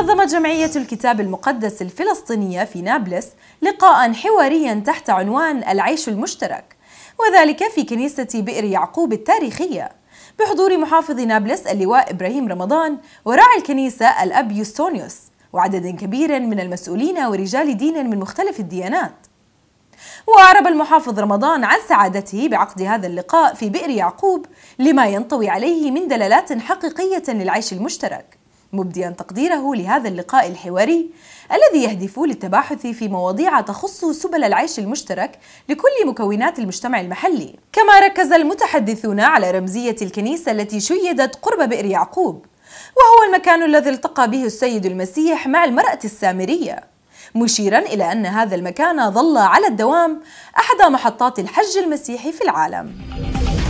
نظمت جمعية الكتاب المقدس الفلسطينية في نابلس لقاء حواريا تحت عنوان العيش المشترك وذلك في كنيسة بئر يعقوب التاريخية بحضور محافظ نابلس اللواء إبراهيم رمضان وراعي الكنيسة الأب يوستونيوس وعدد كبير من المسؤولين ورجال دين من مختلف الديانات وأعرب المحافظ رمضان عن سعادته بعقد هذا اللقاء في بئر يعقوب لما ينطوي عليه من دلالات حقيقية للعيش المشترك مبديا تقديره لهذا اللقاء الحواري الذي يهدف للتباحث في مواضيع تخص سبل العيش المشترك لكل مكونات المجتمع المحلي كما ركز المتحدثون على رمزية الكنيسة التي شيدت قرب بئر يعقوب وهو المكان الذي التقى به السيد المسيح مع المرأة السامرية مشيرا إلى أن هذا المكان ظل على الدوام أحد محطات الحج المسيحي في العالم